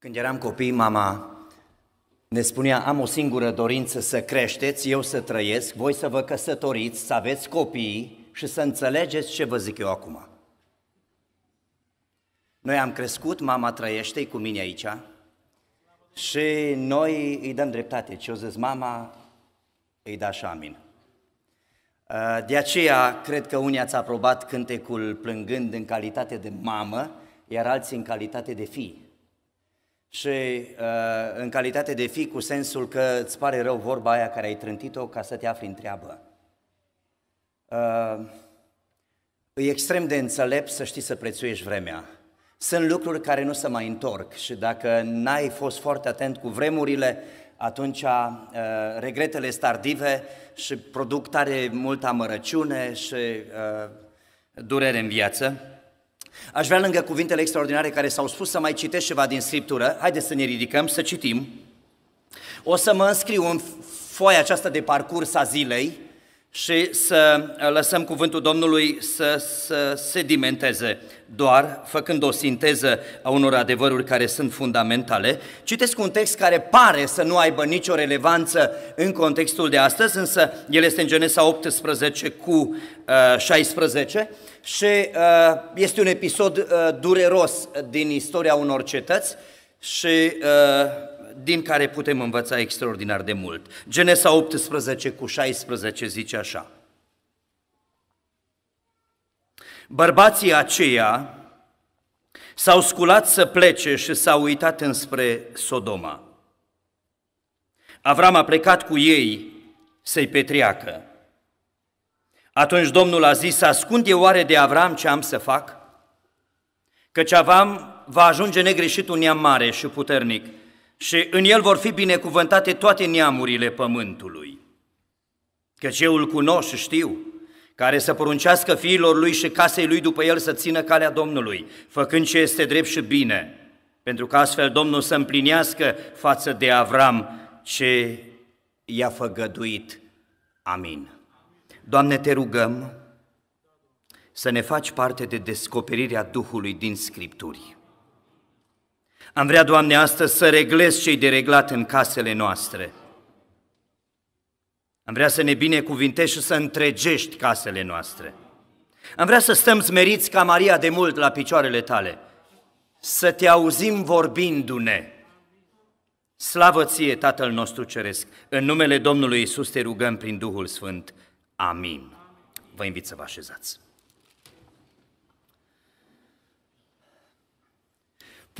Când eram copii, mama ne spunea, am o singură dorință să creșteți, eu să trăiesc, voi să vă căsătoriți, să aveți copii și să înțelegeți ce vă zic eu acum. Noi am crescut, mama trăiește cu mine aici și noi îi dăm dreptate. Ce o zis mama, îi da și amin. Uh, de aceea, cred că unii ați aprobat cântecul plângând în calitate de mamă, iar alții în calitate de fii și uh, în calitate de fi cu sensul că îți pare rău vorba aia care ai trântit-o ca să te afli în treabă. Uh, e extrem de înțelept să știi să prețuiești vremea. Sunt lucruri care nu se mai întorc și dacă n-ai fost foarte atent cu vremurile, atunci uh, regretele sunt tardive și produc tare multă amărăciune și uh, durere în viață. Aș vrea lângă cuvintele extraordinare care s-au spus să mai citesc ceva din Scriptură. Haideți să ne ridicăm, să citim. O să mă înscriu în foaia aceasta de parcurs a zilei, și să uh, lăsăm cuvântul Domnului să, să sedimenteze doar făcând o sinteză a unor adevăruri care sunt fundamentale. Citesc un text care pare să nu aibă nicio relevanță în contextul de astăzi, însă el este în Genesa 18 cu uh, 16 și uh, este un episod uh, dureros din istoria unor cetăți și uh, din care putem învăța extraordinar de mult. Genesa 18 cu 16 zice așa. Bărbații aceia s-au sculat să plece și s-au uitat înspre Sodoma. Avram a plecat cu ei să-i petreacă. Atunci Domnul a zis, ascund eu oare de Avram ce am să fac? Căci Avram va ajunge negreșit un neam mare și puternic și în el vor fi binecuvântate toate neamurile pământului. Căci eu îl cunosc și știu, care să poruncească fiilor lui și casei lui după el să țină calea Domnului, făcând ce este drept și bine, pentru că astfel Domnul să împlinească față de Avram ce i-a făgăduit. Amin. Doamne, te rugăm să ne faci parte de descoperirea Duhului din Scripturii. Am vrea, Doamne, astăzi să reglezi cei dereglat în casele noastre. Am vrea să ne binecuvintești și să întregești casele noastre. Am vrea să stăm smeriți ca Maria de mult la picioarele tale, să te auzim vorbindu-ne. Slavă ție, Tatăl nostru Ceresc, în numele Domnului Isus te rugăm prin Duhul Sfânt. Amin. Vă invit să vă așezați.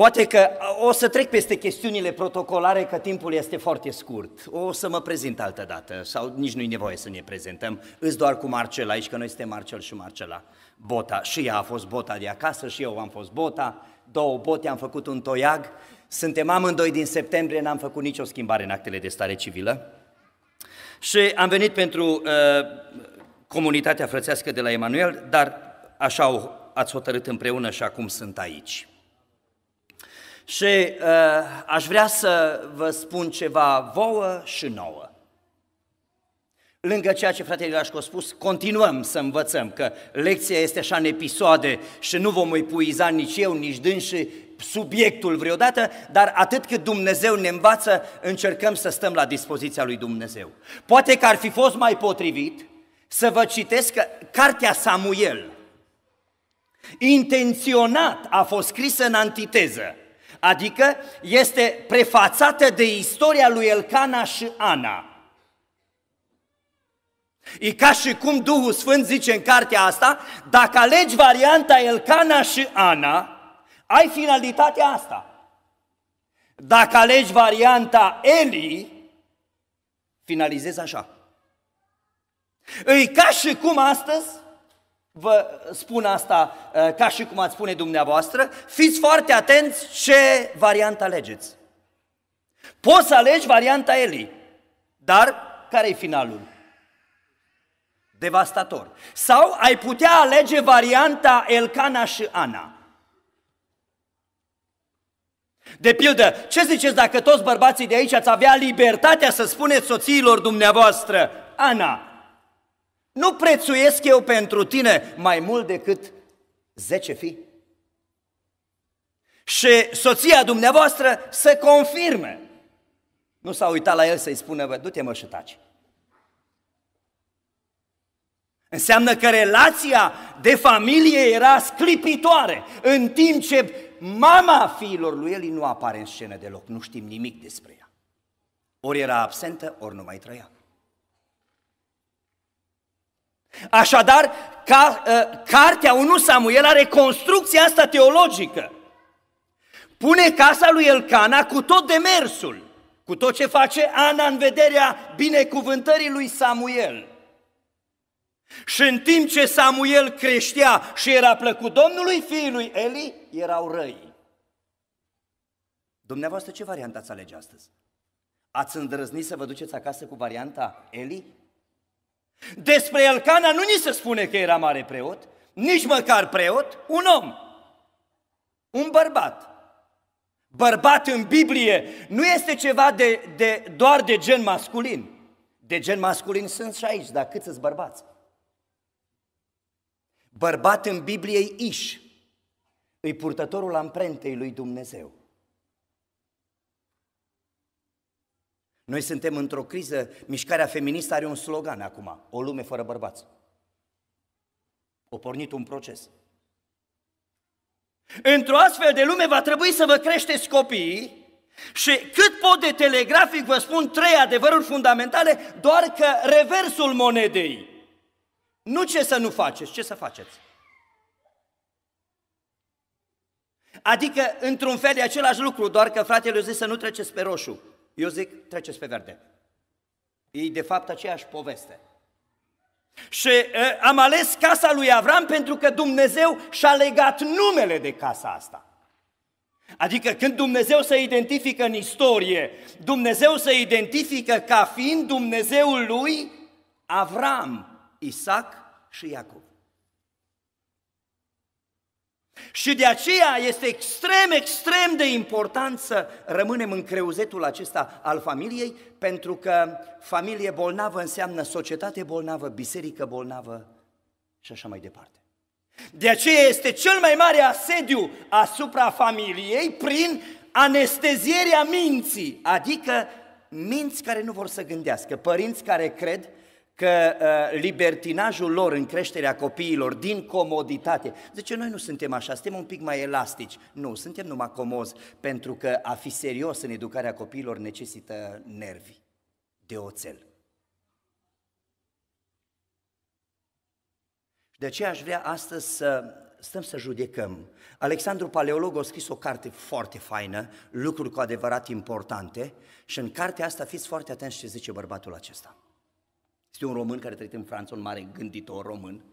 Poate că o să trec peste chestiunile protocolare, că timpul este foarte scurt. O să mă prezint altă dată, sau nici nu-i nevoie să ne prezentăm. Îți doar cu Marcela aici, că noi suntem Marcel și Marcela. Bota, și ea a fost bota de acasă, și eu am fost bota. Două bote, am făcut un toiag. Suntem amândoi din septembrie, n-am făcut nicio schimbare în actele de stare civilă. Și am venit pentru uh, comunitatea frățească de la Emanuel, dar așa ați hotărât împreună și acum sunt aici. Și uh, aș vrea să vă spun ceva vouă și nouă. Lângă ceea ce fratele Gașcu a spus, continuăm să învățăm că lecția este așa în episoade și nu vom epuiza nici eu, nici dânsi subiectul vreodată, dar atât cât Dumnezeu ne învață, încercăm să stăm la dispoziția lui Dumnezeu. Poate că ar fi fost mai potrivit să vă citesc că cartea Samuel, intenționat a fost scrisă în antiteză, adică este prefațată de istoria lui Elcana și Ana. E ca și cum Duhul Sfânt zice în cartea asta, dacă alegi varianta Elcana și Ana, ai finalitatea asta. Dacă alegi varianta Eli, finalizezi așa. Îi ca și cum astăzi Vă spun asta uh, ca și cum ați spune dumneavoastră, fiți foarte atenți ce variantă alegeți. Poți să alegi varianta Eli, dar care e finalul? Devastator. Sau ai putea alege varianta Elcana și Ana. De pildă, ce ziceți dacă toți bărbații de aici ați avea libertatea să spuneți soțiilor dumneavoastră, Ana, nu prețuiesc eu pentru tine mai mult decât 10 fii. Și soția dumneavoastră să confirme. Nu s-a uitat la el să-i spună, bă, du-te mă și taci. Înseamnă că relația de familie era sclipitoare, în timp ce mama fiilor lui Eli nu apare în scenă deloc, nu știm nimic despre ea. Ori era absentă, ori nu mai trăia. Așadar, ca, uh, cartea 1 Samuel are construcția asta teologică. Pune casa lui Elcana cu tot demersul, cu tot ce face Ana în vederea binecuvântării lui Samuel. Și în timp ce Samuel creștea și era plăcut Domnului, fiului lui Eli erau răi. Dumneavoastră ce variantă ați alege astăzi? Ați îndrăznit să vă duceți acasă cu varianta Eli? Despre Elcana nu ni se spune că era mare preot, nici măcar preot, un om, un bărbat. Bărbat în Biblie nu este ceva de, de, doar de gen masculin. De gen masculin sunt și aici, dar câți sunt bărbați? Bărbat în Biblie e iș, îi purtătorul amprentei lui Dumnezeu. Noi suntem într-o criză, mișcarea feministă are un slogan acum, o lume fără bărbați. O pornit un proces. Într-o astfel de lume va trebui să vă creșteți copiii și cât pot de telegrafic vă spun trei adevăruri fundamentale, doar că reversul monedei. Nu ce să nu faceți, ce să faceți. Adică, într-un fel, e același lucru, doar că fratele a zis să nu treceți pe roșu. Eu zic, treceți pe verde. E de fapt aceeași poveste. Și uh, am ales casa lui Avram pentru că Dumnezeu și-a legat numele de casa asta. Adică când Dumnezeu se identifică în istorie, Dumnezeu se identifică ca fiind Dumnezeul lui Avram, Isaac și Iacob. Și de aceea este extrem, extrem de important să rămânem în creuzetul acesta al familiei, pentru că familie bolnavă înseamnă societate bolnavă, biserică bolnavă și așa mai departe. De aceea este cel mai mare asediu asupra familiei prin anestezierea minții, adică minți care nu vor să gândească, părinți care cred că uh, libertinajul lor în creșterea copiilor, din comoditate, zice, noi nu suntem așa, suntem un pic mai elastici. Nu, suntem numai comozi, pentru că a fi serios în educarea copiilor necesită nervi de oțel. De aceea aș vrea astăzi să stăm să judecăm. Alexandru Paleolog a scris o carte foarte faină, lucruri cu adevărat importante și în cartea asta fiți foarte atenți ce zice bărbatul acesta este un român care a trăit în Franța, un mare gânditor român,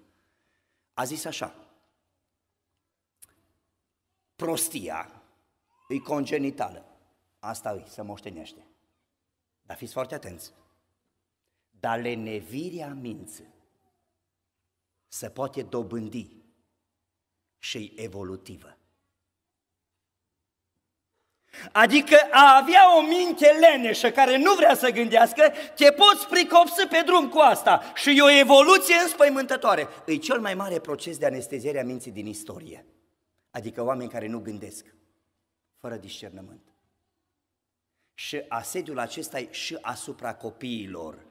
a zis așa, prostia e congenitală, asta e să moștenește. Dar fiți foarte atenți, dar lenevirea minții se poate dobândi și evolutivă. Adică a avea o minte leneșă care nu vrea să gândească, te poți pricopsi pe drum cu asta și e o evoluție înspăimântătoare. E cel mai mare proces de anesteziere a minții din istorie. Adică oameni care nu gândesc, fără discernământ. Și asediul acesta e și asupra copiilor.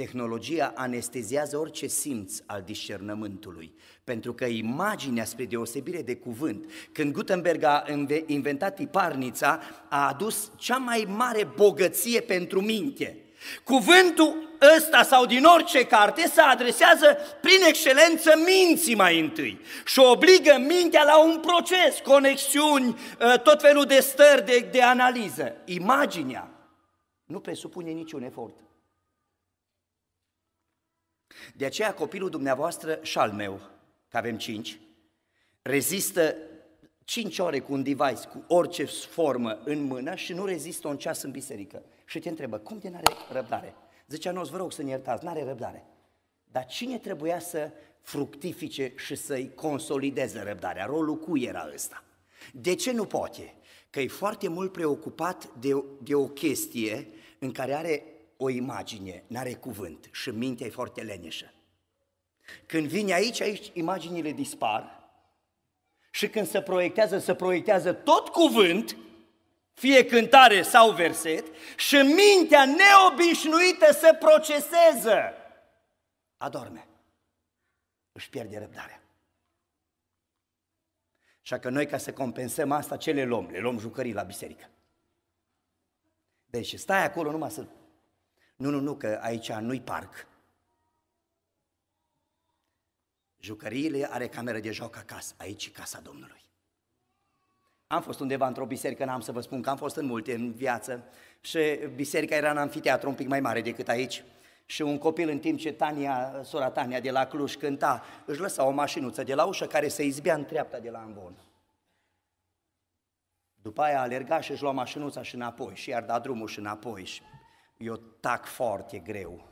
Tehnologia anestezează orice simț al discernământului, pentru că imaginea, spre deosebire de cuvânt, când Gutenberg a inventat tiparnița, a adus cea mai mare bogăție pentru minte. Cuvântul ăsta sau din orice carte se adresează prin excelență minții mai întâi și obligă mintea la un proces, conexiuni, ă, tot felul de stări de, de analiză. Imaginea nu presupune niciun efort. De aceea copilul dumneavoastră și al meu, că avem cinci, rezistă cinci ore cu un device, cu orice formă în mână și nu rezistă un ceas în biserică. Și te întrebă, cum de n-are răbdare? Zicea, nu, vă rog să mi iertați, n-are răbdare. Dar cine trebuia să fructifice și să-i consolideze răbdarea? Rolul cui era ăsta? De ce nu poate? Că e foarte mult preocupat de, de o chestie în care are o imagine, n-are cuvânt și mintea e foarte leneșă. Când vine aici, aici imaginile dispar și când se proiectează, se proiectează tot cuvânt, fie cântare sau verset, și mintea neobișnuită se proceseze. Adorme. Își pierde răbdarea. Așa că noi, ca să compensăm asta, ce le luăm? Le luăm jucării la biserică. Deci stai acolo numai să nu, nu, nu, că aici nu-i parc. Jucăriile are cameră de joc acasă, aici e casa Domnului. Am fost undeva într-o biserică, n-am să vă spun că am fost în multe în viață și biserica era în amfiteatru un pic mai mare decât aici și un copil în timp ce Tania, sora Tania de la Cluj cânta, își lăsa o mașinuță de la ușă care se izbea în treapta de la ambon. După aia alerga și își lua mașinuța și înapoi și iar da drumul și înapoi. Și eu tac foarte greu.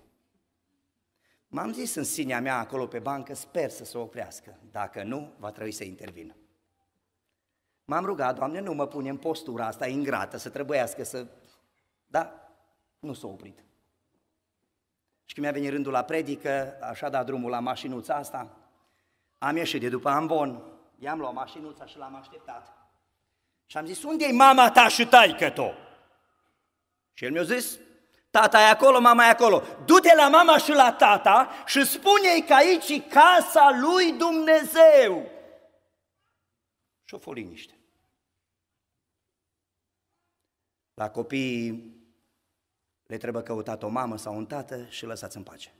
M-am zis în sinea mea acolo pe bancă, sper să se oprească. Dacă nu, va trebui să intervin. M-am rugat, Doamne, nu mă pune în postura asta ingrată, să trebuiască să... Da? Nu s-a oprit. Și când mi-a venit rândul la predică, așa da drumul la mașinuța asta, am ieșit de după ambon, i-am luat mașinuța și l-am așteptat. Și am zis, unde e mama ta și taică to? Și el mi-a zis, tata e acolo, mama e acolo. Du-te la mama și la tata și spune-i că aici e casa lui Dumnezeu. Și o fă liniște. La copii le trebuie căutat o mamă sau un tată și lăsați în pace.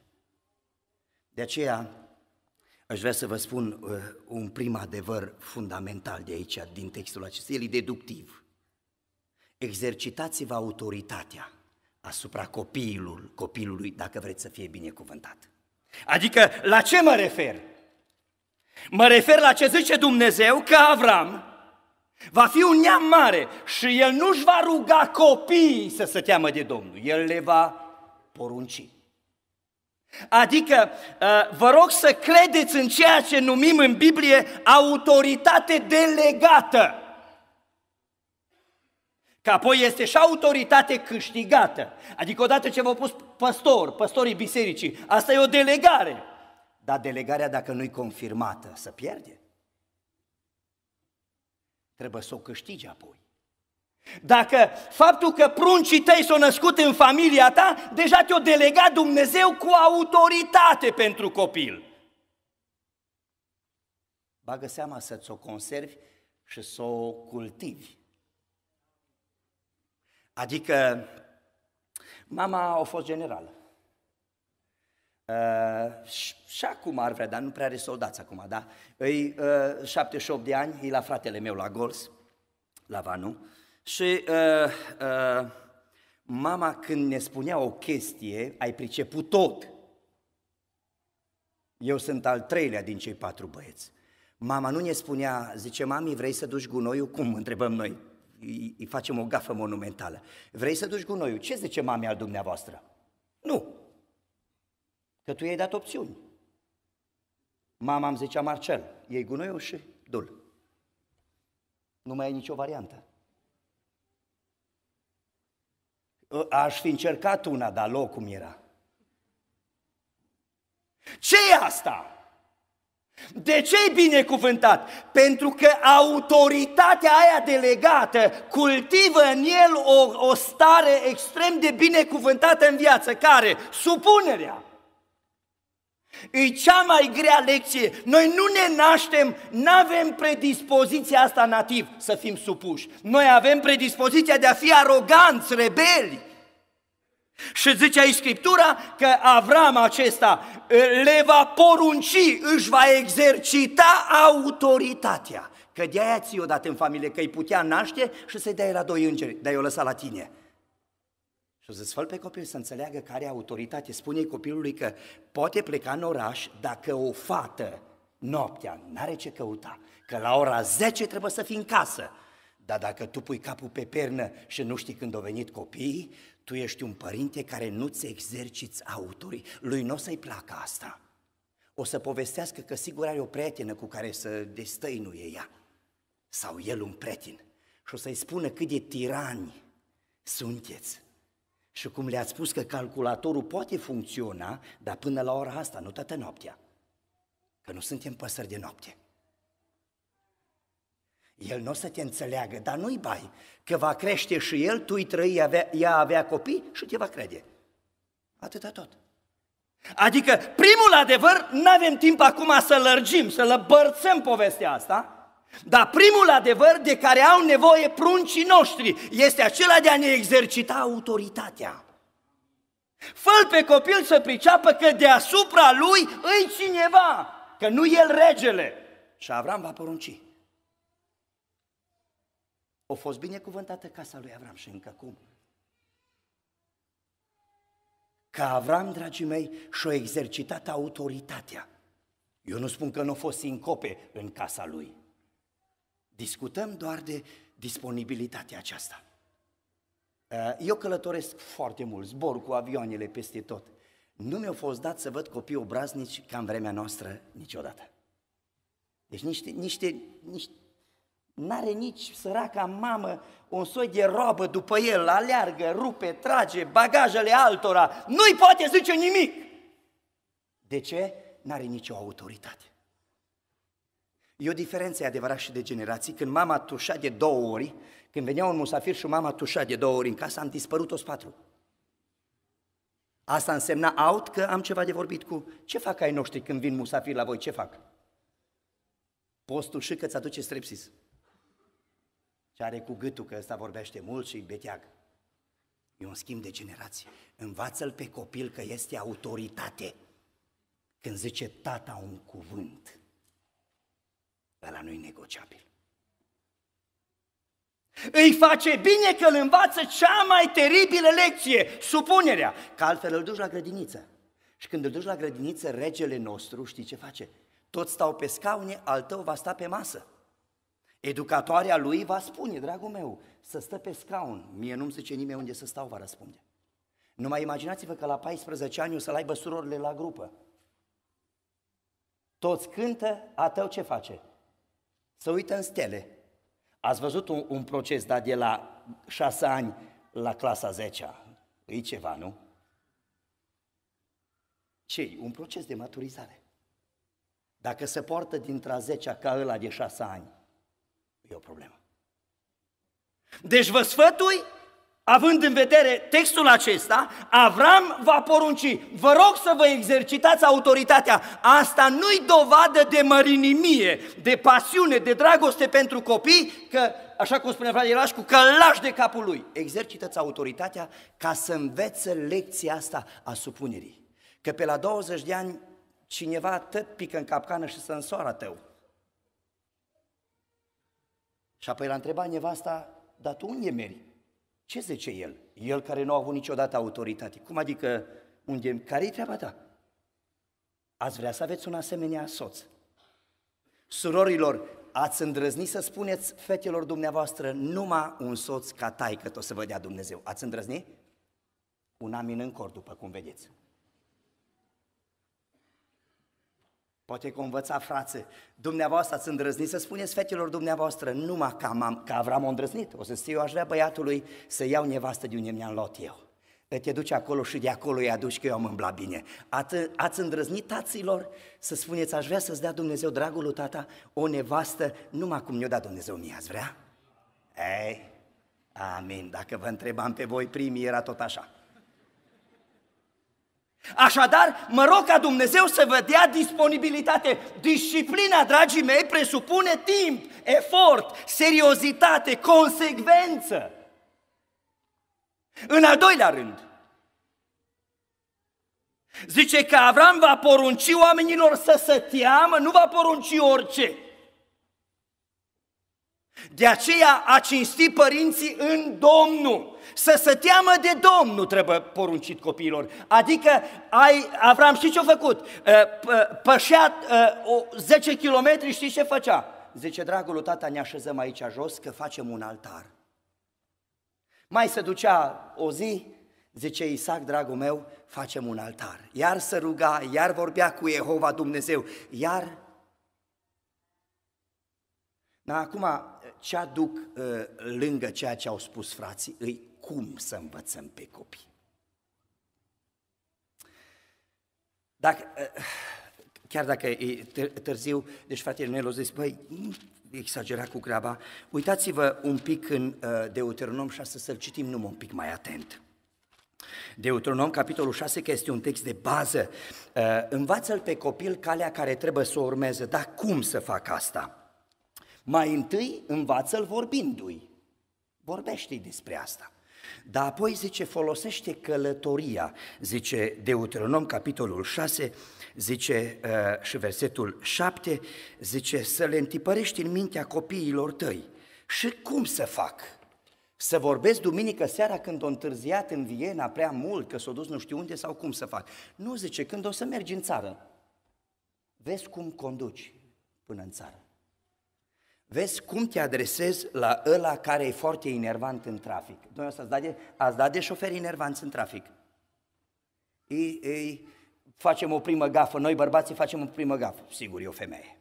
De aceea, aș vrea să vă spun uh, un prim adevăr fundamental de aici, din textul acesta, el e deductiv. Exercitați-vă autoritatea asupra copilul, copilului, dacă vreți să fie binecuvântat. Adică, la ce mă refer? Mă refer la ce zice Dumnezeu că Avram va fi un neam mare și el nu-și va ruga copiii să se teamă de Domnul, el le va porunci. Adică, uh, vă rog să credeți în ceea ce numim în Biblie autoritate delegată. Că apoi este și autoritate câștigată. Adică odată ce v-au pus păstor, păstorii bisericii, asta e o delegare. Dar delegarea, dacă nu-i confirmată, să pierde. Trebuie să o câștigi apoi. Dacă faptul că pruncii tăi s-au născut în familia ta, deja te-o delegat Dumnezeu cu autoritate pentru copil. Bagă seama să-ți o conservi și să o cultivi. Adică mama a fost generală. Uh, și, și acum ar vrea, dar nu prea are soldați acum, da? Îi uh, 78 de ani, e la fratele meu la Gols, la Vanu. Și uh, uh, mama când ne spunea o chestie, ai priceput tot. Eu sunt al treilea din cei patru băieți. Mama nu ne spunea, zice, mami, vrei să duci gunoiul? Cum întrebăm noi? îi facem o gafă monumentală. Vrei să duci gunoiul? Ce zice mami al dumneavoastră? Nu. Că tu i-ai dat opțiuni. Mama îmi zicea Marcel, iei gunoiul și dul. Nu mai ai nicio variantă. Ă, aș fi încercat una, dar locul mi era. Ce e asta? De ce e binecuvântat? Pentru că autoritatea aia delegată cultivă în el o, o stare extrem de binecuvântată în viață, care? Supunerea. E cea mai grea lecție. Noi nu ne naștem, nu avem predispoziția asta nativ să fim supuși. Noi avem predispoziția de a fi aroganți, rebeli. Și zice aici Scriptura că Avram acesta le va porunci, își va exercita autoritatea. Că de-aia ți-o dat în familie, că îi putea naște și să-i dai la doi îngeri, dar o lăsa la tine. Și o să-ți pe copil să înțeleagă care are autoritate. Spune copilului că poate pleca în oraș dacă o fată noaptea n-are ce căuta, că la ora 10 trebuie să fii în casă. Dar dacă tu pui capul pe pernă și nu știi când au venit copiii, tu ești un părinte care nu-ți exerciți autorii. Lui nu o să-i placă asta. O să povestească că sigur are o prietenă cu care să destăinuie ea. Sau el un prieten. Și o să-i spună cât de tirani sunteți. Și cum le-ați spus că calculatorul poate funcționa, dar până la ora asta, nu toată noaptea. Că nu suntem păsări de noapte. El nu o să te înțeleagă, dar nu-i bai, că va crește și el, tu-i trăi, avea, ea avea copii și te va crede. Atâta tot. Adică primul adevăr, nu avem timp acum să lărgim, să lăbărțăm povestea asta, dar primul adevăr de care au nevoie pruncii noștri este acela de a ne exercita autoritatea. fă pe copil să priceapă că deasupra lui îi cineva, că nu el regele. Și Avram va porunci. A fost binecuvântată casa lui Avram și încă cum. Că Avram, dragii mei, și-a exercitat autoritatea. Eu nu spun că nu a fost sincope în casa lui. Discutăm doar de disponibilitatea aceasta. Eu călătoresc foarte mult, zbor cu avioanele peste tot. Nu mi-a fost dat să văd copii obraznici ca în vremea noastră niciodată. Deci niște, niște, niște N-are nici săraca mamă un soi de robă după el, aleargă, rupe, trage, bagajele altora, nu-i poate zice nimic. De ce? N-are nicio autoritate. E o diferență adevărat și de generații. Când mama tușa de două ori, când venea un musafir și mama tușa de două ori în casă, am dispărut toți patru. Asta însemna aut că am ceva de vorbit cu... Ce fac ai noștri când vin musafiri la voi? Ce fac? Postul și că ți aduce strepsis și are cu gâtul că ăsta vorbește mult și beteag. E un schimb de generație. Învață-l pe copil că este autoritate. Când zice tata un cuvânt, ăla nu-i negociabil. Îi face bine că îl învață cea mai teribilă lecție, supunerea, că altfel îl duci la grădiniță. Și când îl duci la grădiniță, regele nostru, știi ce face? Toți stau pe scaune, al tău va sta pe masă. Educatoarea lui va spune, dragul meu, să stă pe scaun. Mie nu-mi zice nimeni unde să stau, va răspunde. Numai imaginați-vă că la 14 ani o să-l aibă surorile la grupă. Toți cântă, a tău ce face? Să uită în stele. Ați văzut un, un proces, dar de la 6 ani la clasa 10 E ceva, nu? ce Un proces de maturizare. Dacă se poartă dintre a 10 ca ăla de 6 ani, e o problemă. Deci vă sfătui, având în vedere textul acesta, Avram va porunci, vă rog să vă exercitați autoritatea. Asta nu-i dovadă de mărinimie, de pasiune, de dragoste pentru copii, că, așa cum spune fratele Ilaș, cu lași de capul lui. Exercitați autoritatea ca să învețe lecția asta a supunerii. Că pe la 20 de ani cineva tot pică în capcană și să însoară tău. Și apoi l-a întrebat nevasta, dar tu unde mergi? Ce zice el? El care nu a avut niciodată autoritate. Cum adică unde? Care-i treaba ta? Ați vrea să aveți un asemenea soț. Surorilor, ați îndrăznit să spuneți fetelor dumneavoastră numai un soț ca taică tot să vă dea Dumnezeu. Ați îndrăznit? Un amin în cor, după cum vedeți. Poate că o învăța frațe. dumneavoastră ați îndrăznit să spuneți fetelor dumneavoastră, numai ca, mam, ca Avram o îndrăznit. O să zic, eu aș vrea băiatului să iau nevastă de unde mi-am luat eu. te duci acolo și de acolo îi aduci că eu am îmblat bine. Ați, ați îndrăznit taților să spuneți, aș vrea să-ți dea Dumnezeu, dragul lui tata, o nevastă numai cum mi-o da Dumnezeu mie, ați vrea? Ei, amin, dacă vă întrebam pe voi primii era tot așa. Așadar, mă rog ca Dumnezeu să vă dea disponibilitate. Disciplina, dragii mei, presupune timp, efort, seriozitate, consecvență. În al doilea rând, zice că Avram va porunci oamenilor să se teamă, nu va porunci orice. De aceea a cinsti părinții în Domnul. Să se teamă de Domnul, trebuie poruncit copiilor. Adică, ai, Avram, știi ce-a făcut? Uh, pășea 10 uh, kilometri, știi ce făcea? Zice, dragul tata, ne așezăm aici jos că facem un altar. Mai se ducea o zi, zice Isaac, dragul meu, facem un altar. Iar să ruga, iar vorbea cu Jehova Dumnezeu, iar... Dar acum ce aduc uh, lângă ceea ce au spus frații, îi cum să învățăm pe copii. Dacă, uh, chiar dacă e târziu, deci fratele Nelo zice, băi, exagera cu graba, uitați-vă un pic în uh, Deuteronom 6 să-l citim numai un pic mai atent. Deuteronom, capitolul 6, că este un text de bază, uh, învață-l pe copil calea care trebuie să o urmeze, dar cum să fac asta? Mai întâi învață-l vorbindu-i. vorbește despre asta. Dar apoi, zice, folosește călătoria, zice Deuteronom, capitolul 6, zice uh, și versetul 7, zice, să le întipărești în mintea copiilor tăi. Și cum să fac? Să vorbesc duminică seara când o întârziat în Viena prea mult, că s-o dus nu știu unde sau cum să fac. Nu, zice, când o să mergi în țară, vezi cum conduci până în țară. Vezi cum te adresezi la ăla care e foarte enervant în trafic. Dumneavoastră ați dat de, ați dat de șoferi enervanți în trafic. Ei, ei, facem o primă gafă, noi bărbații facem o primă gafă. Sigur, e o femeie.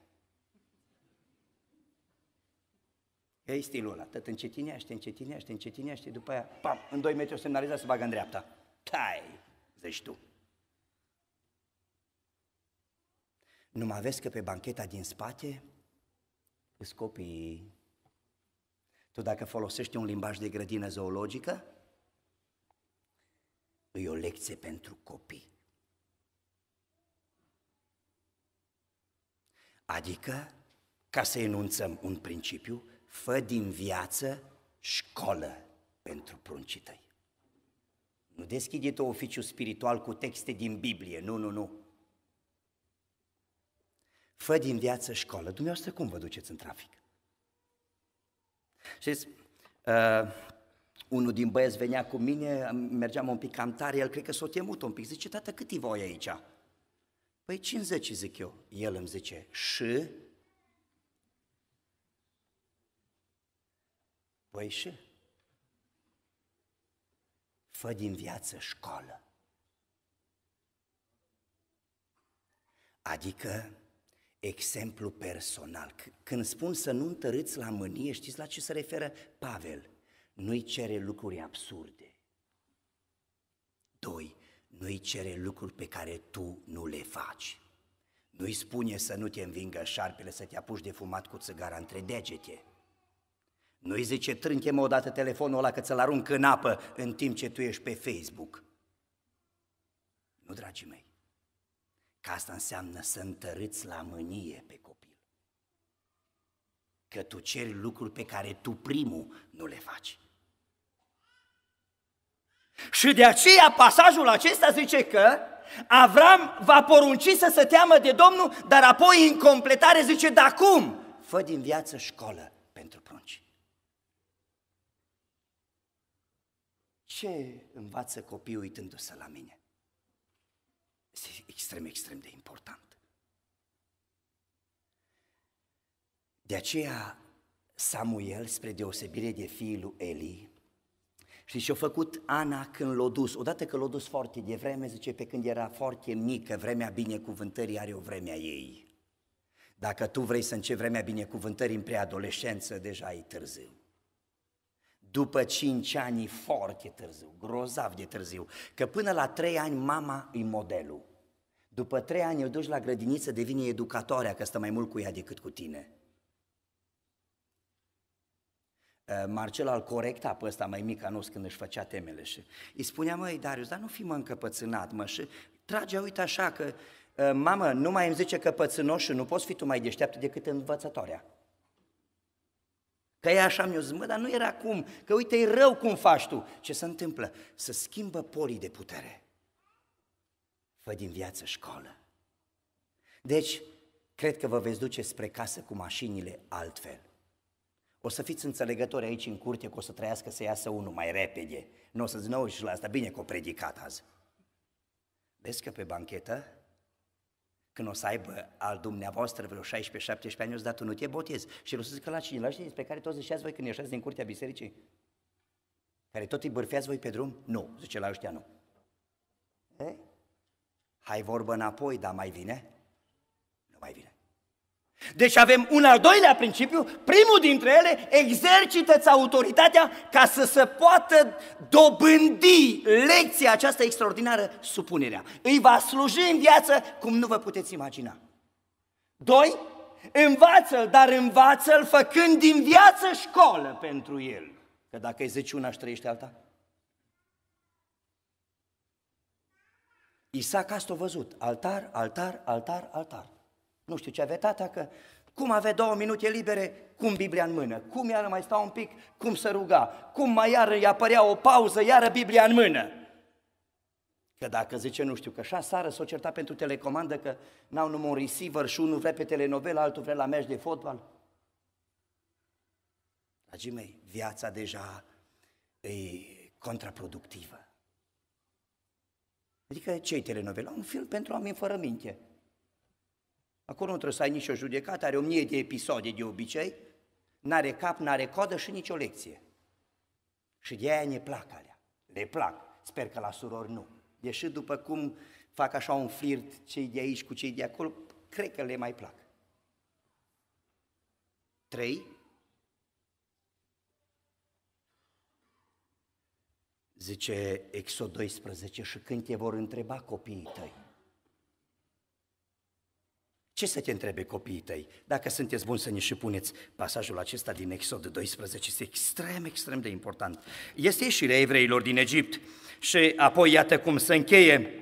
E stilul ăla, tot încetinește, încetinește, încetinește, după aia, pam, în 2 metri o semnaliza se bagă în dreapta. Tai, zici tu. Numai vezi că pe bancheta din spate sunt copiii. Tu dacă folosești un limbaj de grădină zoologică, e o lecție pentru copii. Adică, ca să enunțăm un principiu, fă din viață școală pentru pruncii tăi. Nu deschide tu oficiu spiritual cu texte din Biblie, nu, nu, nu fă din viață școală. Dumneavoastră cum vă duceți în trafic? Știți, uh, unul din băieți venea cu mine, mergeam un pic cam tare, el cred că s-a temut un pic. Zice, tată, cât e voi aici? Păi 50, zic eu. El îmi zice, și? Păi și? Fă din viață școală. Adică exemplu personal. Când spun să nu întărâți la mânie, știți la ce se referă Pavel? Nu-i cere lucruri absurde. Doi, nu-i cere lucruri pe care tu nu le faci. Nu-i spune să nu te învingă șarpele, să te apuci de fumat cu țigara între degete. Nu-i zice, trânche-mă odată telefonul ăla că ți-l arunc în apă în timp ce tu ești pe Facebook. Nu, dragii mei, Că asta înseamnă să întărâți la mânie pe copil. Că tu ceri lucruri pe care tu primul nu le faci. Și de aceea pasajul acesta zice că Avram va porunci să se teamă de Domnul, dar apoi în completare zice, dar cum? Fă din viață școală pentru prunci. Ce învață copiii uitându-se la mine? Este extrem, extrem de important. De aceea, Samuel, spre deosebire de fiul lui Eli, și ce-a făcut Ana când l-a dus? Odată că l-a dus foarte devreme, zice, pe când era foarte mică, vremea binecuvântării are o vreme a ei. Dacă tu vrei să începi vremea binecuvântării în preadolescență, deja e târziu după cinci ani e foarte târziu, grozav de târziu, că până la trei ani mama e modelul. După trei ani o duci la grădiniță, devine educatoarea, că stă mai mult cu ea decât cu tine. Ă, Marcel al corecta pe ăsta mai mic anus când își făcea temele și îi spunea, măi, Darius, dar nu fi mă încăpățânat, mă, și trage, uite așa, că ă, mamă, nu mai îmi zice că pățânoșul, nu poți fi tu mai deșteaptă decât învățătoarea. Că e așa mi-o zis, dar nu era cum, că uite, e rău cum faci tu. Ce se întâmplă? Să schimbă polii de putere. Fă din viață școală. Deci, cred că vă veți duce spre casă cu mașinile altfel. O să fiți înțelegători aici în curte că o să trăiască să iasă unul mai repede. Nu o să-ți și la asta, bine că o predicat azi. Vezi că pe banchetă când o să aibă al dumneavoastră vreo 16-17 ani, o să dar tu nu te botez. Și o să că la cine la cine pe care toți ziceați voi când ieșați din curtea bisericii? Care tot îi bârfeați voi pe drum? Nu, zice la ăștia nu. E? Eh? Hai vorbă înapoi, dar mai vine? Nu mai vine. Deci avem un al doilea principiu, primul dintre ele, exercită-ți autoritatea ca să se poată dobândi lecția aceasta extraordinară, supunerea. Îi va sluji în viață cum nu vă puteți imagina. Doi, învață-l, dar învață-l făcând din viață școală pentru el. Că dacă e zici una și trăiește alta. Isaac asta a văzut, altar, altar, altar, altar nu știu ce avea tata, că cum avea două minute libere, cum Biblia în mână, cum iară mai sta un pic, cum să ruga, cum mai iară îi apărea o pauză, iară Biblia în mână. Că dacă zice, nu știu, că așa sară s-o certa pentru telecomandă că n-au numai un receiver și unul vrea pe telenovela, altul vrea la meci de fotbal. Dragii mei, viața deja e contraproductivă. Adică ce-i telenovela? Un film pentru oameni fără minte. Acolo nu trebuie să ai nicio judecată, are o mie de episoade de obicei, n-are cap, n-are codă și nicio lecție. Și de aia ne plac alea. Le plac. Sper că la surori nu. Deși după cum fac așa un flirt cei de aici cu cei de acolo, cred că le mai plac. Trei, Zice Exod 12, și când te vor întreba copiii tăi, ce să te întrebe copiii tăi? Dacă sunteți buni să ne și puneți pasajul acesta din Exod 12, este extrem, extrem de important. Este ieșirea evreilor din Egipt și apoi iată cum se încheie.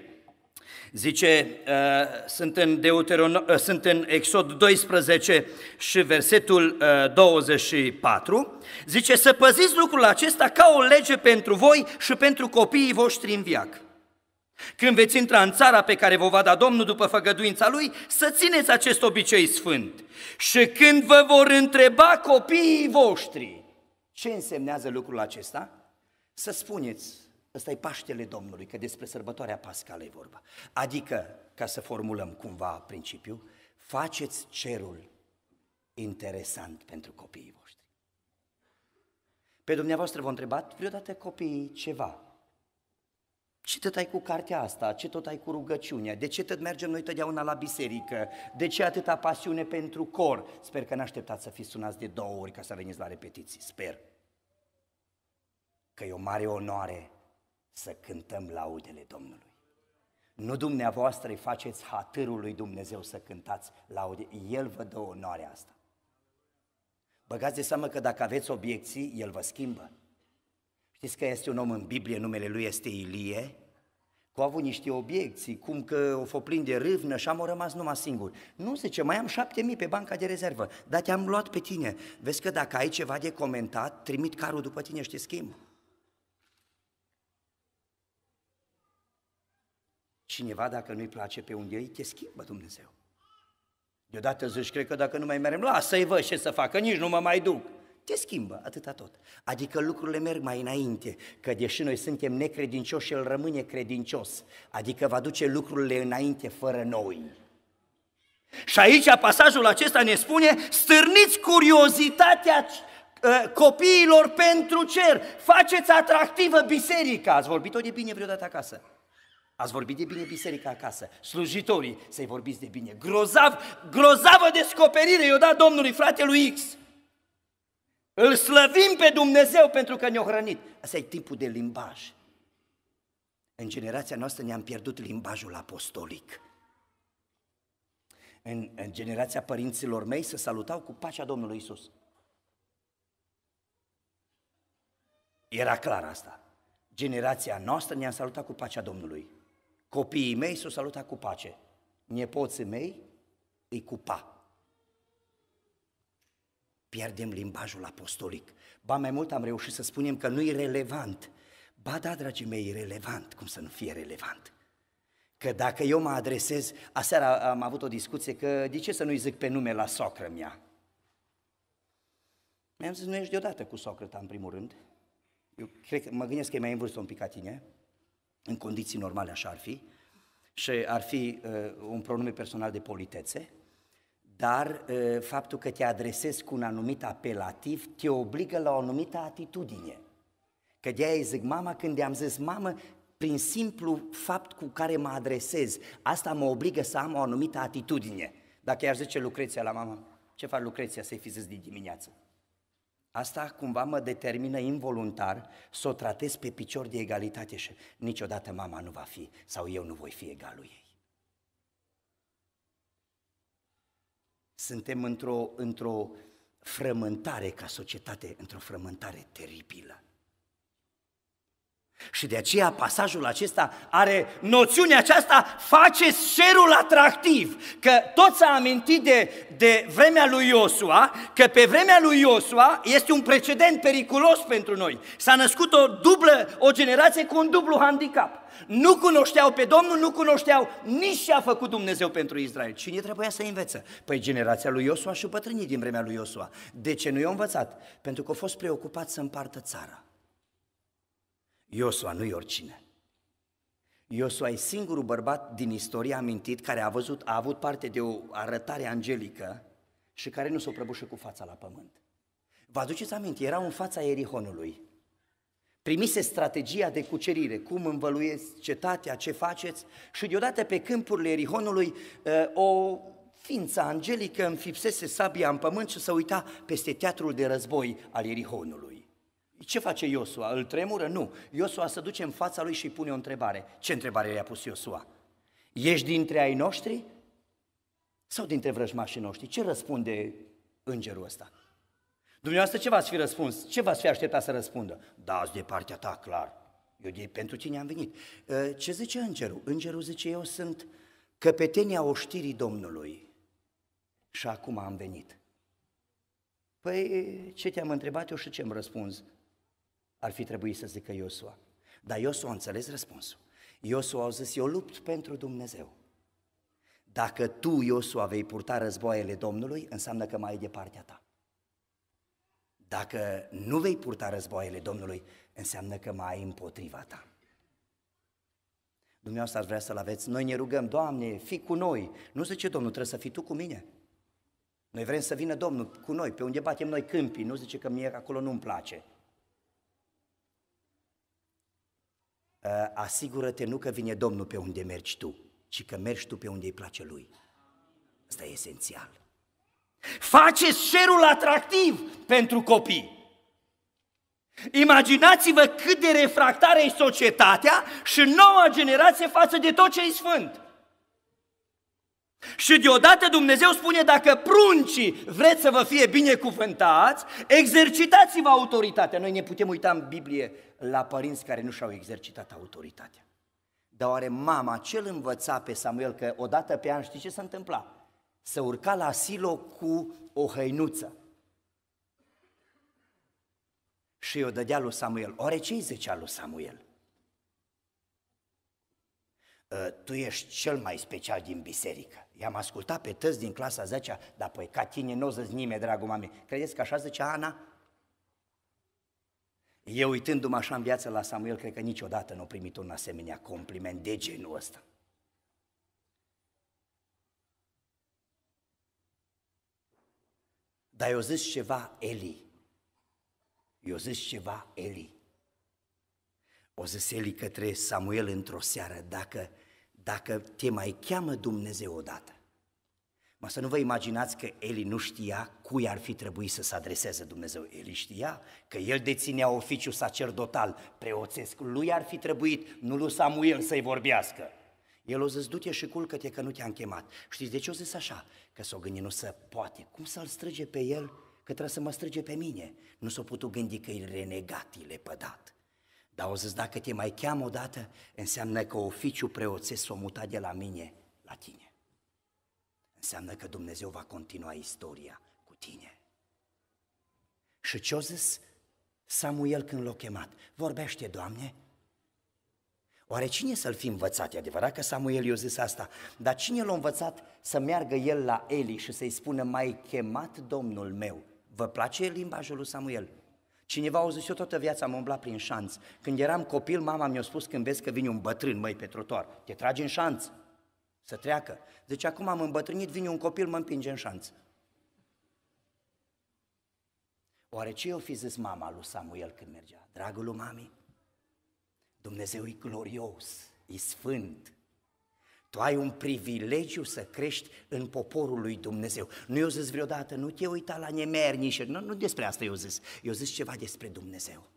Zice, uh, sunt, în Deuteron- uh, sunt în Exod 12 și versetul uh, 24, zice, să păziți lucrul acesta ca o lege pentru voi și pentru copiii voștri în viață. Când veți intra în țara pe care vă va da Domnul după făgăduința Lui, să țineți acest obicei sfânt. Și când vă vor întreba copiii voștri, ce însemnează lucrul acesta? Să spuneți, ăsta e Paștele Domnului, că despre sărbătoarea Pascală e vorba. Adică, ca să formulăm cumva principiul, faceți cerul interesant pentru copiii voștri. Pe dumneavoastră v-au întrebat vreodată copiii ceva ce tot ai cu cartea asta? Ce tot ai cu rugăciunea? De ce tot mergem noi totdeauna la biserică? De ce atâta pasiune pentru cor? Sper că n-așteptați să fiți sunați de două ori ca să veniți la repetiții. Sper că e o mare onoare să cântăm laudele Domnului. Nu dumneavoastră îi faceți hatârul lui Dumnezeu să cântați laude. El vă dă onoarea asta. Băgați de seamă că dacă aveți obiecții, El vă schimbă. Știți că este un om în Biblie, numele lui este Ilie? Că au avut niște obiecții, cum că o foplin de râvnă și am rămas numai singur. Nu, zice, mai am șapte mii pe banca de rezervă, dar te-am luat pe tine. Vezi că dacă ai ceva de comentat, trimit carul după tine și te schimb. Cineva, dacă nu-i place pe unde ei, te schimbă Dumnezeu. Deodată zici, cred că dacă nu mai merem, lasă-i vă ce să facă, nici nu mă mai duc te schimbă, atâta tot. Adică lucrurile merg mai înainte, că deși noi suntem necredincioși, El rămâne credincios, adică va duce lucrurile înainte fără noi. Și aici pasajul acesta ne spune, stârniți curiozitatea ă, copiilor pentru cer, faceți atractivă biserica. Ați vorbit-o de bine vreodată acasă? Ați vorbit de bine biserica acasă, slujitorii să-i vorbiți de bine. Grozav, grozavă descoperire i-o dat Domnului fratelui X. Îl slăvim pe Dumnezeu pentru că ne-a hrănit. Asta e timpul de limbaj. În generația noastră ne-am pierdut limbajul apostolic. În, în generația părinților mei se salutau cu pacea Domnului Isus. Era clar asta. Generația noastră ne-a salutat cu pacea Domnului. Copiii mei s-au salutat cu pace. Nepoții mei îi cu pa pierdem limbajul apostolic. Ba mai mult am reușit să spunem că nu e relevant. Ba da, dragii mei, e relevant, cum să nu fie relevant. Că dacă eu mă adresez, aseară am avut o discuție că de ce să nu-i zic pe nume la socră mea? Mi-am zis, nu ești deodată cu socră ta, în primul rând. Eu cred că mă gândesc că e mai în vârstă un pic ca tine, în condiții normale așa ar fi, și ar fi uh, un pronume personal de politețe, dar faptul că te adresezi cu un anumit apelativ te obligă la o anumită atitudine. Că de-aia zic mama când i-am zis, mamă, prin simplu fapt cu care mă adresez, asta mă obligă să am o anumită atitudine. Dacă i-aș zice Lucreția la mamă, ce fac Lucreția să-i fi zis din dimineață? Asta cumva mă determină involuntar să o tratez pe picior de egalitate și niciodată mama nu va fi sau eu nu voi fi egalul ei. Suntem într-o, într-o frământare ca societate, într-o frământare teribilă. Și de aceea pasajul acesta are noțiunea aceasta, face cerul atractiv. Că toți a amintit de, de vremea lui Iosua, că pe vremea lui Iosua este un precedent periculos pentru noi. S-a născut o dublă, o generație cu un dublu handicap. Nu cunoșteau pe Domnul, nu cunoșteau nici ce a făcut Dumnezeu pentru Israel. Cine trebuia să învețe? Păi generația lui Iosua și bătrânii din vremea lui Iosua. De ce nu i-au învățat? Pentru că au fost preocupați să împartă țara. Iosua, nu-i oricine. Iosua e singurul bărbat din istoria amintit care a, văzut, a avut parte de o arătare angelică și care nu s-o prăbușă cu fața la pământ. Vă aduceți aminte, era în fața Erihonului. Primise strategia de cucerire, cum învăluiesc cetatea, ce faceți și deodată pe câmpurile Erihonului ă, o ființă angelică înfipsese sabia în pământ și se uita peste teatrul de război al Erihonului. Ce face Iosua? Îl tremură? Nu. Iosua se duce în fața lui și îi pune o întrebare. Ce întrebare i-a pus Iosua? Ești dintre ai noștri? Sau dintre vrăjmașii noștri? Ce răspunde îngerul ăsta? Dumneavoastră ce v-ați fi răspuns? Ce v-ați fi așteptat să răspundă? Da, de partea ta, clar. Eu de pentru tine am venit. Ă, ce zice îngerul? Îngerul zice, eu sunt căpetenia oștirii Domnului. Și acum am venit. Păi, ce te-am întrebat eu și ce-mi răspunzi? ar fi trebuit să zică Iosua. Dar Iosua a înțeles răspunsul. Iosua a zis, eu lupt pentru Dumnezeu. Dacă tu, Iosua, vei purta războaiele Domnului, înseamnă că mai e de partea ta. Dacă nu vei purta războaiele Domnului, înseamnă că mai e împotriva ta. Dumneavoastră ar vrea să-L aveți. Noi ne rugăm, Doamne, fii cu noi. Nu zice Domnul, trebuie să fii Tu cu mine. Noi vrem să vină Domnul cu noi, pe unde batem noi câmpii. Nu zice că mie acolo nu-mi place. Ă, asigură-te nu că vine Domnul pe unde mergi tu, ci că mergi tu pe unde îi place Lui. Asta e esențial. Face șerul atractiv pentru copii. Imaginați-vă cât de refractare e societatea și noua generație față de tot ce e sfânt. Și deodată Dumnezeu spune, dacă pruncii vreți să vă fie binecuvântați, exercitați-vă autoritatea. Noi ne putem uita în Biblie la părinți care nu și-au exercitat autoritatea. Dar oare mama ce îl învăța pe Samuel că odată pe an știi ce se întâmpla? Să urca la silo cu o hăinuță. Și o dădea lui Samuel. Oare ce îi zicea lui Samuel? Ă, tu ești cel mai special din biserică. I-am ascultat pe tăți din clasa 10 dar păi ca tine nu o să nimeni, dragul mami. Credeți că așa zicea Ana? Eu uitându-mă așa în viață la Samuel, cred că niciodată nu a primit un asemenea compliment de genul ăsta. Dar eu zis ceva Eli. Eu zis ceva Eli. O zis către Samuel într-o seară, dacă, dacă te mai cheamă Dumnezeu odată. Mă să nu vă imaginați că Eli nu știa cui ar fi trebuit să se adreseze Dumnezeu. Eli știa că el deținea oficiul sacerdotal preoțesc. Lui ar fi trebuit, nu lui Samuel să-i vorbească. El o zis, du-te și culcă-te că nu te-am chemat. Știți de ce o zis așa? Că s-o gândi, nu se poate. Cum să-l strige pe el? Că trebuie să mă strige pe mine. Nu s-o putut gândi că e renegat, e lepădat. Dar o zis, dacă te mai cheam odată, înseamnă că oficiul preoțesc s-o muta de la mine la tine. Înseamnă că Dumnezeu va continua istoria cu tine. Și ce-o zis Samuel când l-a chemat? Vorbește, Doamne, Oare cine să-l fi învățat? E adevărat că Samuel i-a zis asta, dar cine l-a învățat să meargă el la Eli și să-i spună, mai chemat Domnul meu? Vă place limbajul lui Samuel? Cineva a zis, eu toată viața am umblat prin șanț. Când eram copil, mama mi-a spus, când vezi că vine un bătrân, măi, pe trotuar, te tragi în șanț, să treacă. Deci acum am îmbătrânit, vine un copil, mă împinge în șanț. Oare ce o fi zis mama lui Samuel când mergea? Dragul lui mami, Dumnezeu e glorios, e sfânt, tu ai un privilegiu să crești în poporul lui Dumnezeu. Nu eu zis vreodată, nu te uita la și nu, nu despre asta eu zis, eu zis ceva despre Dumnezeu.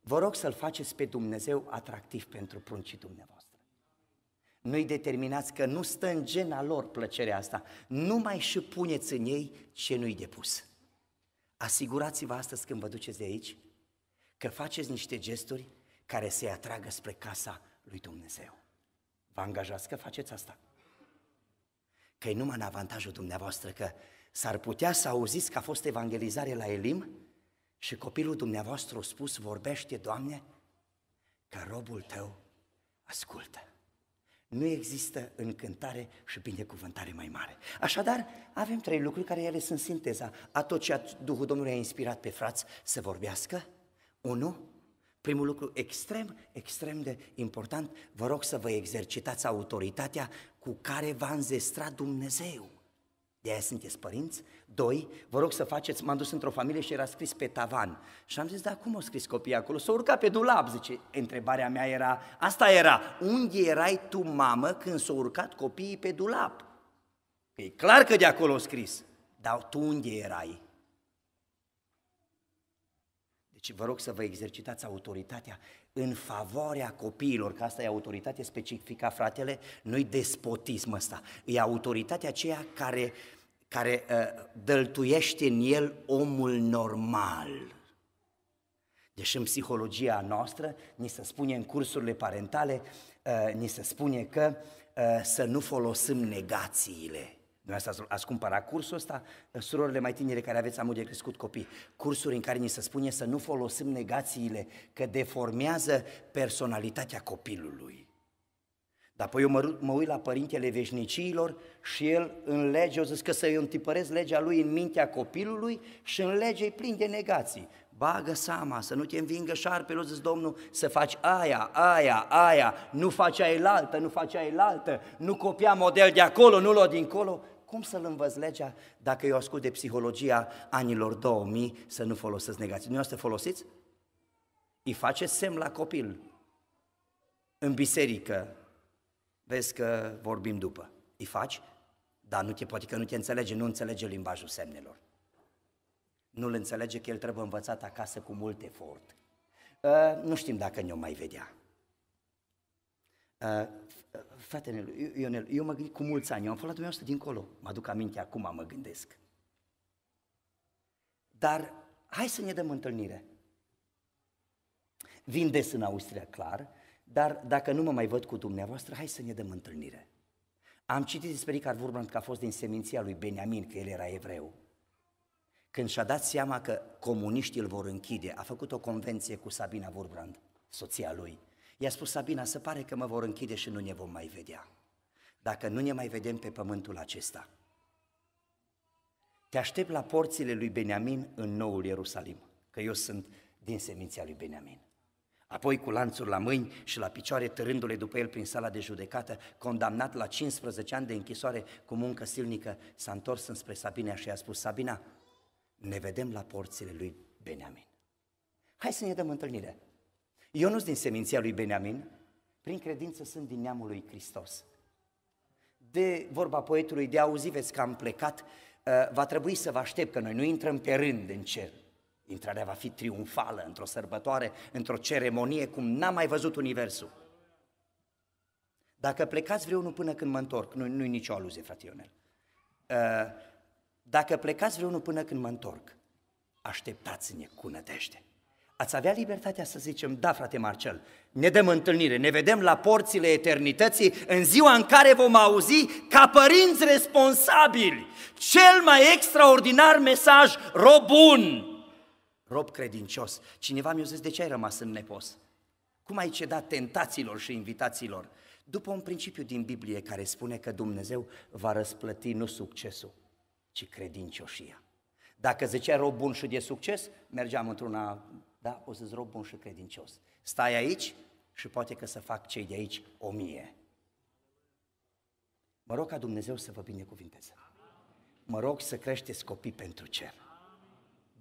Vă rog să-L faceți pe Dumnezeu atractiv pentru pruncii dumneavoastră. Nu-i determinați că nu stă în gena lor plăcerea asta. Nu mai și puneți în ei ce nu-i depus. Asigurați-vă astăzi când vă duceți de aici că faceți niște gesturi care să-i atragă spre casa lui Dumnezeu vă angajați că faceți asta. Că e numai în avantajul dumneavoastră că s-ar putea să auziți că a fost evangelizare la Elim și copilul dumneavoastră a spus, vorbește, Doamne, că robul tău ascultă. Nu există încântare și binecuvântare mai mare. Așadar, avem trei lucruri care ele sunt sinteza a tot ce Duhul Domnului a inspirat pe frați să vorbească. Unu, Primul lucru extrem, extrem de important, vă rog să vă exercitați autoritatea cu care v-a înzestrat Dumnezeu. De aia sunteți părinți? Doi, vă rog să faceți, m-am dus într-o familie și era scris pe tavan. Și am zis, da, cum o scris copiii acolo? s au urcat pe dulap, zice. Întrebarea mea era, asta era, unde erai tu, mamă, când s-au urcat copiii pe dulap? E clar că de acolo o scris. Dar tu unde erai? ci vă rog să vă exercitați autoritatea în favoarea copiilor, că asta e autoritate specifică, fratele, nu-i despotism ăsta, e autoritatea aceea care, care uh, dăltuiește în el omul normal. Deci în psihologia noastră ni se spune în cursurile parentale, uh, ni se spune că uh, să nu folosim negațiile. Dumneavoastră ați, ați cumpărat cursul ăsta, surorile mai tinere care aveți amul de crescut copii, cursuri în care ni se spune să nu folosim negațiile, că deformează personalitatea copilului. Dar apoi eu mă, mă uit la Părintele Veșnicilor și el în lege, o zis că să-i întipărez legea lui în mintea copilului și în lege îi plin de negații. Bagă sama, să nu te învingă șarpele, o zis Domnul, să faci aia, aia, aia, nu faci aia altă, nu faci aia altă, nu copia model de acolo, nu lua dincolo, cum să-l învăț legea dacă eu ascult de psihologia anilor 2000 să nu folosesc negații? Nu să folosiți? Îi face semn la copil. În biserică, vezi că vorbim după. Îi faci? Dar nu te, poate că nu te înțelege, nu înțelege limbajul semnelor. Nu-l înțelege că el trebuie învățat acasă cu mult efort. Uh, nu știm dacă ne-o mai vedea. Uh, frate Nelu, Ionel, eu mă gândesc cu mulți ani, eu am fost la dumneavoastră dincolo, mă aduc aminte acum, mă gândesc. Dar hai să ne dăm întâlnire. Vin des în Austria, clar, dar dacă nu mă mai văd cu dumneavoastră, hai să ne dăm întâlnire. Am citit despre Richard Wurmbrand că a fost din seminția lui Beniamin, că el era evreu. Când și-a dat seama că comuniștii îl vor închide, a făcut o convenție cu Sabina Wurmbrand, soția lui, I-a spus Sabina, se pare că mă vor închide și nu ne vom mai vedea. Dacă nu ne mai vedem pe pământul acesta. Te aștept la porțile lui Beniamin în noul Ierusalim, că eu sunt din seminția lui Beniamin. Apoi cu lanțuri la mâini și la picioare, târându-le după el prin sala de judecată, condamnat la 15 ani de închisoare cu muncă silnică, s-a întors înspre Sabina și i-a spus, Sabina, ne vedem la porțile lui Beniamin. Hai să ne dăm întâlnire. Eu nu sunt din seminția lui Beniamin, prin credință sunt din neamul lui Hristos. De vorba poetului, de auzi, vezi că am plecat, uh, va trebui să vă aștept, că noi nu intrăm pe rând în cer. Intrarea va fi triumfală, într-o sărbătoare, într-o ceremonie, cum n-a mai văzut Universul. Dacă plecați vreunul până când mă întorc, nu, nu-i nicio aluzie, frate Ionel. Uh, dacă plecați vreunul până când mă întorc, așteptați-ne cu nădejde ați avea libertatea să zicem, da frate Marcel, ne dăm întâlnire, ne vedem la porțile eternității în ziua în care vom auzi ca părinți responsabili cel mai extraordinar mesaj, rob bun, rob credincios. Cineva mi-a zis, de ce ai rămas în nepos? Cum ai cedat tentațiilor și invitațiilor? După un principiu din Biblie care spune că Dumnezeu va răsplăti nu succesul, ci credincioșia. Dacă zicea rob bun și de succes, mergeam într-una da, o să-ți rog bun și credincios. Stai aici și poate că să fac cei de aici o mie. Mă rog ca Dumnezeu să vă binecuvinteze. Mă rog să creșteți copii pentru cer.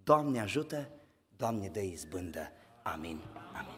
Doamne ajută, Doamne dă izbândă. Amin. Amin.